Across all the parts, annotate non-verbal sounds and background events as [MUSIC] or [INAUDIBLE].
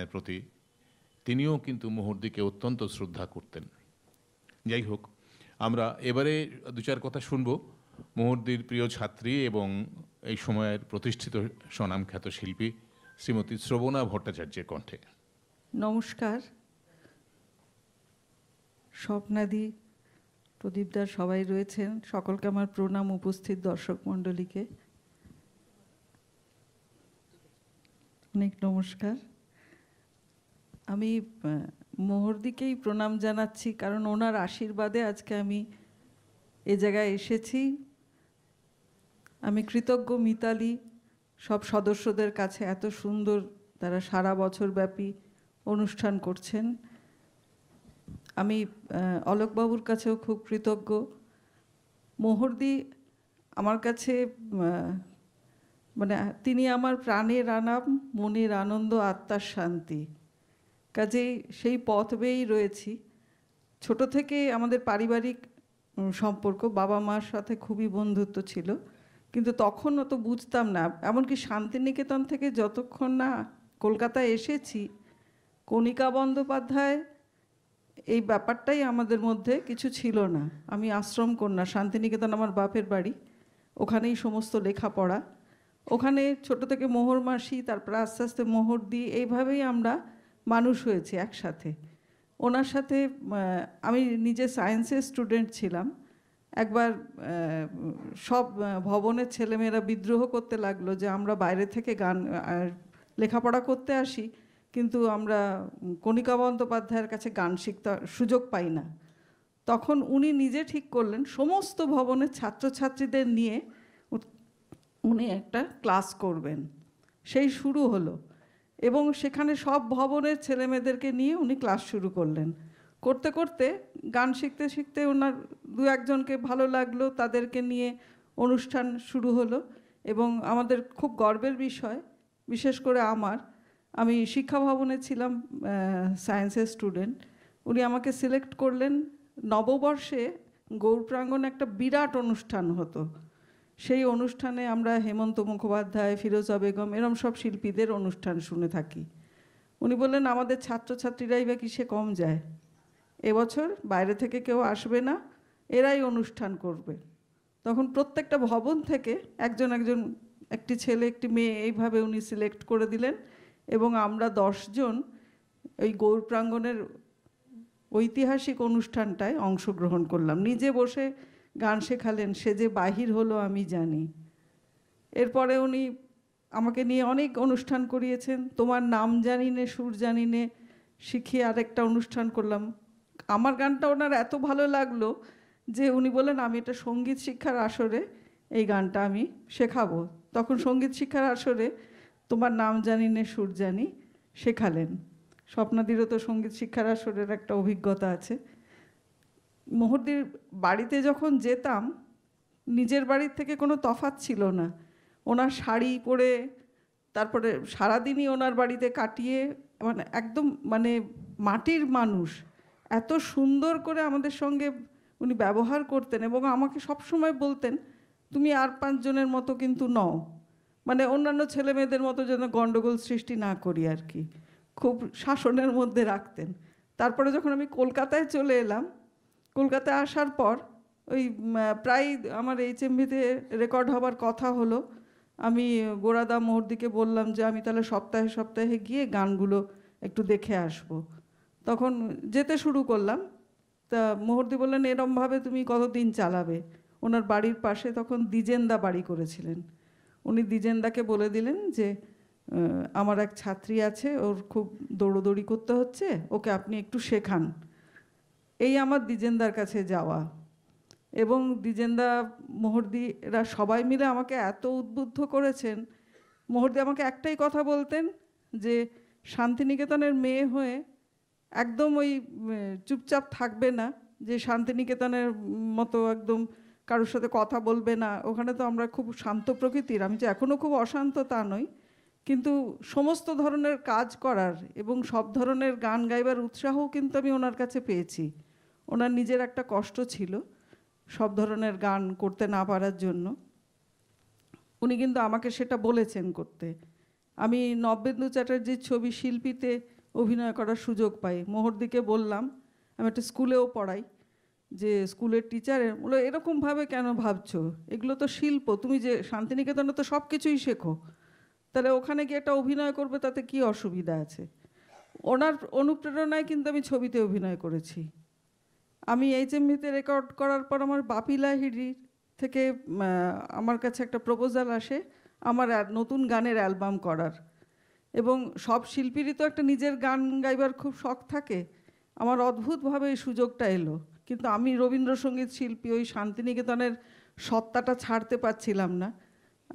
ইসলামের প্রতি তিনিও কিন্তু মুহূর্তিকে অত্যন্ত শ্রদ্ধা করতেন যাই হোক আমরা এবারে দু চার কথা শুনব মুহূর্তির প্রিয় ছাত্রী এবং এই সময়ের প্রতিষ্ঠিত স্বনামখ্যাত শিল্পী শ্রীমতী শ্রবণা ভট্টাচার্যের কণ্ঠে নমস্কার স্বপ্নাদি প্রদীপদার সবাই রয়েছেন সকলকে আমার প্রণাম উপস্থিত দর্শক মণ্ডলীকে অনেক নমস্কার আমি মোহরদিকেই প্রণাম জানাচ্ছি কারণ ওনার আশীর্বাদে আজকে আমি এ জায়গায় এসেছি আমি কৃতজ্ঞ মিতালি সব সদস্যদের কাছে এত সুন্দর তারা সারা বছর ব্যাপী অনুষ্ঠান করছেন আমি অলোকবাবুর কাছেও খুব কৃতজ্ঞ মোহরদি আমার কাছে মানে তিনি আমার প্রাণের আনাম মনের আনন্দ আত্মার শান্তি কাজেই সেই পথ বেয়েই রয়েছি ছোট থেকে আমাদের পারিবারিক সম্পর্ক বাবা মার সাথে খুবই বন্ধুত্ব ছিল কিন্তু তখন অত বুঝতাম না এমনকি শান্তিনিকেতন থেকে যতক্ষণ না কলকাতায় এসেছি কণিকা বন্দ্যোপাধ্যায় এই ব্যাপারটাই আমাদের মধ্যে কিছু ছিল না আমি আশ্রম কন্যা শান্তিনিকেতন আমার বাপের বাড়ি ওখানেই সমস্ত লেখাপড়া ওখানে ছোট থেকে মোহর মাসি তারপর আস্তে আস্তে মোহর দিই এইভাবেই আমরা মানুষ হয়েছি একসাথে ওনার সাথে আমি নিজে সায়েন্সের স্টুডেন্ট ছিলাম একবার সব ভবনের ছেলেমেয়েরা বিদ্রোহ করতে লাগলো যে আমরা বাইরে থেকে গান লেখাপড়া করতে আসি কিন্তু আমরা কণিকা বন্দ্যোপাধ্যায়ের কাছে গান শিখতে সুযোগ পাই না তখন উনি নিজে ঠিক করলেন সমস্ত ভবনের ছাত্রছাত্রীদের নিয়ে উনি একটা ক্লাস করবেন সেই শুরু হলো এবং সেখানে সব ভবনের ছেলেমেয়েদেরকে নিয়ে উনি ক্লাস শুরু করলেন করতে করতে গান শিখতে শিখতে ওনার দু একজনকে ভালো লাগলো তাদেরকে নিয়ে অনুষ্ঠান শুরু হলো এবং আমাদের খুব গর্বের বিষয় বিশেষ করে আমার আমি শিক্ষা ভবনে ছিলাম সায়েন্সের স্টুডেন্ট উনি আমাকে সিলেক্ট করলেন নববর্ষে গৌর প্রাঙ্গণ একটা বিরাট অনুষ্ঠান হতো সেই অনুষ্ঠানে আমরা হেমন্ত মুখোপাধ্যায় ফিরোজা বেগম এরম সব শিল্পীদের অনুষ্ঠান শুনে থাকি উনি বললেন আমাদের ছাত্রছাত্রীরাই বা কিসে কম যায় এবছর বাইরে থেকে কেউ আসবে না এরাই অনুষ্ঠান করবে তখন প্রত্যেকটা ভবন থেকে একজন একজন একটি ছেলে একটি মেয়ে এইভাবে উনি সিলেক্ট করে দিলেন এবং আমরা দশজন ওই গৌর প্রাঙ্গণের ঐতিহাসিক অনুষ্ঠানটায় অংশগ্রহণ করলাম নিজে বসে গান শেখালেন সে যে বাহির হলো আমি জানি এরপরে উনি আমাকে নিয়ে অনেক অনুষ্ঠান করিয়েছেন তোমার নাম জানি নে সুর জানি নে শিখিয়ে আরেকটা অনুষ্ঠান করলাম আমার গানটা ওনার এত ভালো লাগলো যে উনি বলেন আমি এটা সঙ্গীত শিক্ষার আসরে এই গানটা আমি শেখাবো তখন সঙ্গীত শিক্ষার আসরে তোমার নাম জানি নে সুর জানি শেখালেন স্বপ্নাদিরও তো সঙ্গীত শিক্ষার আসরের একটা অভিজ্ঞতা আছে মুহূর্তির বাড়িতে যখন যেতাম নিজের বাড়ির থেকে কোনো তফাত ছিল না ওনার শাড়ি পরে তারপরে সারাদিনই ওনার বাড়িতে কাটিয়ে মানে একদম মানে মাটির মানুষ এত সুন্দর করে আমাদের সঙ্গে উনি ব্যবহার করতেন এবং আমাকে সবসময় বলতেন তুমি আর পাঁচজনের মতো কিন্তু নও মানে অন্যান্য ছেলে মেয়েদের মতো যেন গণ্ডগোল সৃষ্টি না করি আর কি খুব শাসনের মধ্যে রাখতেন তারপরে যখন আমি কলকাতায় চলে এলাম কলকাতায় আসার পর ওই প্রায় আমার এইচএমভিতে রেকর্ড হবার কথা হলো আমি গোরাদা মোহরদিকে বললাম যে আমি তাহলে সপ্তাহে সপ্তাহে গিয়ে গানগুলো একটু দেখে আসব। তখন যেতে শুরু করলাম তা মোহরদি বললেন এরমভাবে তুমি কতদিন চালাবে ওনার বাড়ির পাশে তখন দ্বিজেন্দা বাড়ি করেছিলেন উনি দ্বিজেন্দাকে বলে দিলেন যে আমার এক ছাত্রী আছে ওর খুব দৌড়োদৌড়ি করতে হচ্ছে ওকে আপনি একটু শেখান এই আমার দ্বিজেন্দার কাছে যাওয়া এবং দ্বিজেন্দা মোহর্দিরা সবাই মিলে আমাকে এত উদ্বুদ্ধ করেছেন মোহর্দি আমাকে একটাই কথা বলতেন যে শান্তিনিকেতনের মেয়ে হয়ে একদম ওই চুপচাপ থাকবে না যে শান্তিনিকেতনের মতো একদম কারোর সাথে কথা বলবে না ওখানে তো আমরা খুব শান্ত প্রকৃতির আমি যে এখনও খুব অশান্ত তা নই কিন্তু সমস্ত ধরনের কাজ করার এবং সব ধরনের গান গাইবার উৎসাহও কিন্তু আমি ওনার কাছে পেয়েছি ওনার নিজের একটা কষ্ট ছিল সব ধরনের গান করতে না পারার জন্য উনি কিন্তু আমাকে সেটা বলেছেন করতে আমি নববেন্দু চ্যাটার্জির ছবি শিল্পীতে অভিনয় করার সুযোগ পাই মোহরদিকে বললাম আমি একটা স্কুলেও পড়াই যে স্কুলের টিচারের বলো এরকমভাবে কেন ভাবছো এগুলো তো শিল্প তুমি যে শান্তিনিকেতনে তো সব কিছুই শেখো তাহলে ওখানে গিয়ে একটা অভিনয় করবে তাতে কি অসুবিধা আছে ওনার অনুপ্রেরণায় কিন্তু আমি ছবিতে অভিনয় করেছি আমি এইচএমভিতে রেকর্ড করার পর আমার বাপিলা হিডি থেকে আমার কাছে একটা প্রপোজাল আসে আমার নতুন গানের অ্যালবাম করার এবং সব শিল্পীরই তো একটা নিজের গান গাইবার খুব শখ থাকে আমার অদ্ভুতভাবে এই সুযোগটা এলো কিন্তু আমি রবীন্দ্রসঙ্গীত শিল্পী ওই শান্তিনিকেতনের সত্তাটা ছাড়তে পারছিলাম না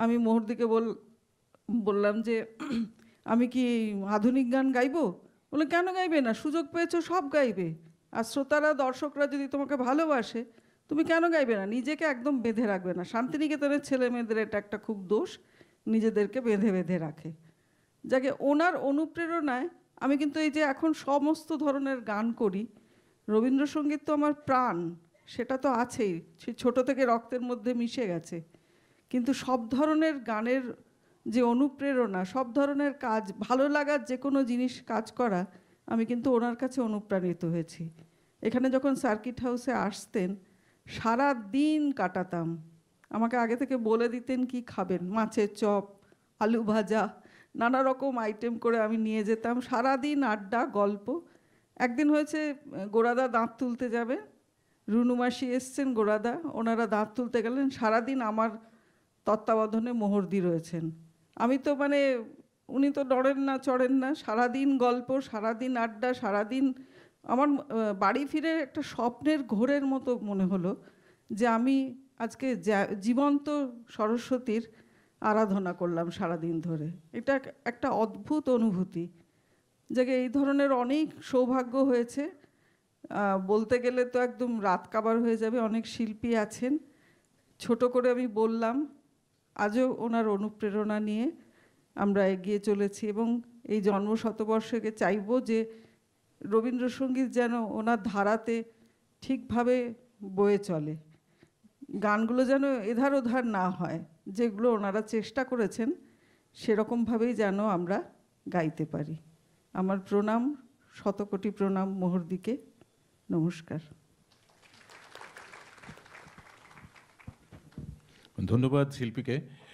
আমি মোহরদিকে বল বললাম যে [CLEARS THROAT] আমি কি আধুনিক গান গাইব বলে কেন গাইবে না সুযোগ পেয়েছো সব গাইবে আর শ্রোতারা দর্শকরা যদি তোমাকে ভালোবাসে তুমি কেন গাইবে না নিজেকে একদম বেঁধে রাখবে না শান্তিনিকেতনের ছেলে মেয়েদের এটা একটা খুব দোষ নিজেদেরকে বেঁধে বেঁধে রাখে যাকে ওনার অনুপ্রেরণায় আমি কিন্তু এই যে এখন সমস্ত ধরনের গান করি রবীন্দ্রসঙ্গীত তো আমার প্রাণ সেটা তো আছেই সে ছোটো থেকে রক্তের মধ্যে মিশে গেছে কিন্তু সব ধরনের গানের যে অনুপ্রেরণা সব ধরনের কাজ ভালো লাগার যে কোনো জিনিস কাজ করা আমি কিন্তু ওনার কাছে অনুপ্রাণিত হয়েছি এখানে যখন সার্কিট হাউসে আসতেন সারা দিন কাটাতাম আমাকে আগে থেকে বলে দিতেন কি খাবেন মাছের চপ আলু ভাজা নানা রকম আইটেম করে আমি নিয়ে যেতাম সারা দিন আড্ডা গল্প একদিন হয়েছে গোড়াদা দাঁত তুলতে যাবে রুনু মাসি এসছেন গোড়াদা ওনারা দাঁত তুলতে গেলেন সারাদিন আমার তত্ত্বাবধানে দি রয়েছেন আমি তো মানে উনি তো ডরেন না চড়েন না সারাদিন গল্প সারাদিন আড্ডা সারাদিন আমার বাড়ি ফিরে একটা স্বপ্নের ঘোরের মতো মনে হলো যে আমি আজকে জীবন্ত সরস্বতীর আরাধনা করলাম সারাদিন ধরে এটা একটা অদ্ভুত অনুভূতি যে এই ধরনের অনেক সৌভাগ্য হয়েছে বলতে গেলে তো একদম রাত কাবার হয়ে যাবে অনেক শিল্পী আছেন ছোট করে আমি বললাম আজও ওনার অনুপ্রেরণা নিয়ে আমরা এগিয়ে চলেছি এবং এই জন্ম শতবর্ষকে চাইব যে রবীন্দ্রসঙ্গীত যেন ওনার ধারাতে ঠিকভাবে বয়ে চলে গানগুলো যেন এধার ওধার না হয় যেগুলো ওনারা চেষ্টা করেছেন সেরকমভাবেই যেন আমরা গাইতে পারি আমার প্রণাম শতকোটি প্রণাম মোহরদিকে নমস্কার ধন্যবাদ শিল্পীকে